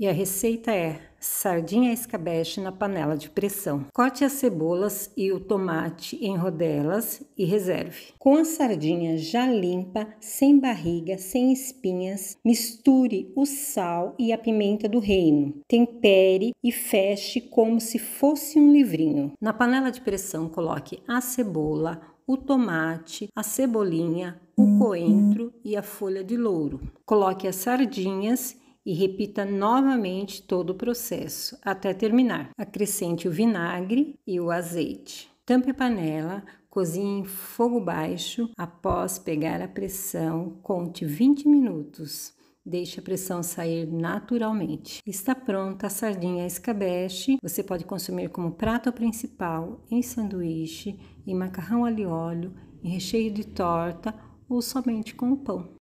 E a receita é sardinha escabeche na panela de pressão. Corte as cebolas e o tomate em rodelas e reserve. Com a sardinha já limpa, sem barriga, sem espinhas, misture o sal e a pimenta do reino. Tempere e feche como se fosse um livrinho. Na panela de pressão, coloque a cebola, o tomate, a cebolinha, o coentro e a folha de louro. Coloque as sardinhas e repita novamente todo o processo até terminar. Acrescente o vinagre e o azeite. Tampe a panela, cozinhe em fogo baixo. Após pegar a pressão, conte 20 minutos. Deixe a pressão sair naturalmente. Está pronta a sardinha escabeche. Você pode consumir como prato principal, em sanduíche, em macarrão alho óleo, em recheio de torta ou somente com o pão.